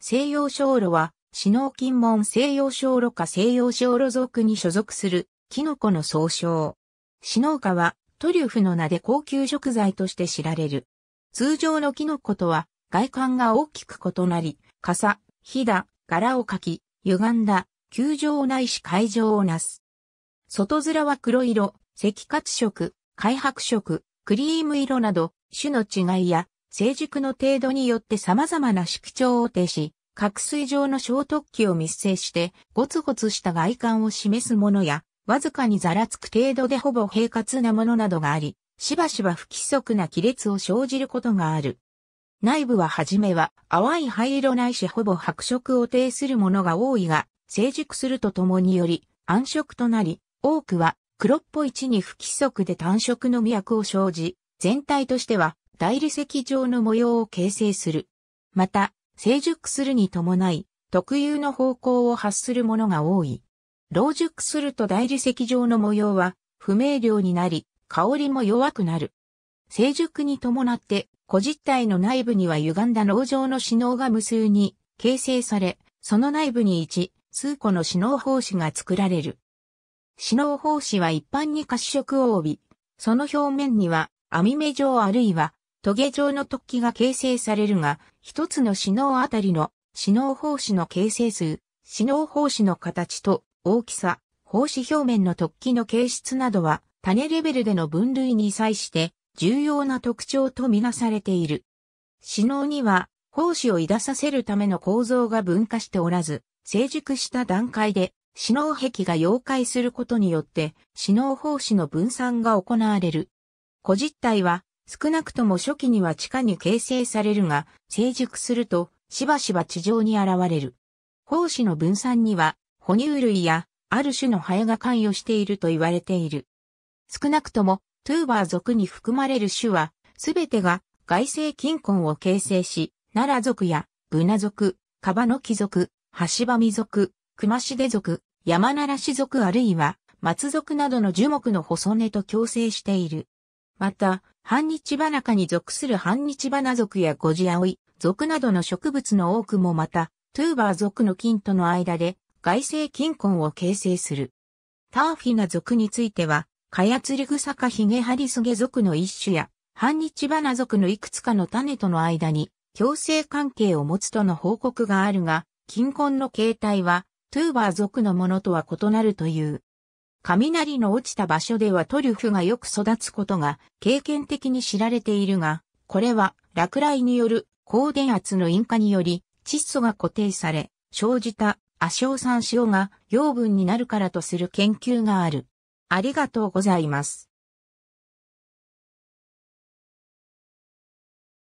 西洋小炉は、シノーキンモン西洋小炉か西洋小炉族に所属する、キノコの総称。シノーカは、トリュフの名で高級食材として知られる。通常のキノコとは、外観が大きく異なり、傘、ひだ、柄を描き、歪んだ、球状ないし会場をなす。外面は黒色、赤褐色、開白色、クリーム色など、種の違いや成熟の程度によって様々な色調を呈し、核水状の小突起を密生して、ゴツゴツした外観を示すものや、わずかにざらつく程度でほぼ平滑なものなどがあり、しばしば不規則な亀裂を生じることがある。内部ははじめは淡い灰色ないしほぼ白色を呈するものが多いが、成熟するとともにより暗色となり、多くは黒っぽい地に不規則で単色の脈を生じ、全体としては大理石状の模様を形成する。また、成熟するに伴い、特有の方向を発するものが多い。老熟すると大理石状の模様は不明瞭になり、香りも弱くなる。成熟に伴って、古実体の内部には歪んだ農場の死脳が無数に形成され、その内部に一、数個の死脳胞子が作られる。死脳胞子は一般に褐色を帯び、その表面には網目状あるいはトゲ状の突起が形成されるが、一つの死脳あたりの死脳胞子の形成数、死脳胞子の形と大きさ、胞子表面の突起の形質などは、種レベルでの分類に際して重要な特徴とみなされている。死脳には、胞子を抱させるための構造が分化しておらず、成熟した段階で、死脳壁が溶解することによって、死脳胞子の分散が行われる。個実体は、少なくとも初期には地下に形成されるが、成熟すると、しばしば地上に現れる。胞子の分散には、哺乳類や、ある種のハエが関与していると言われている。少なくとも、トゥーバー族に含まれる種は、すべてが外生菌根を形成し、奈良族や、ブナ族、カバノキ族、ハシバミ族、クマシデ族、山ナラシ族あるいは、松族などの樹木の細根と共生している。また、半日花科に属する半日花属やゴジアオイ属などの植物の多くもまた、トゥーバー属の菌との間で、外生菌根を形成する。ターフィナ属については、カヤツリグサカヒゲハリスゲ属の一種や、半日花属のいくつかの種との間に、共生関係を持つとの報告があるが、菌根の形態は、トゥーバー属のものとは異なるという。雷の落ちた場所ではトリュフがよく育つことが経験的に知られているが、これは落雷による高電圧の因果により窒素が固定され、生じた亜硝酸塩が養分になるからとする研究がある。ありがとうございます。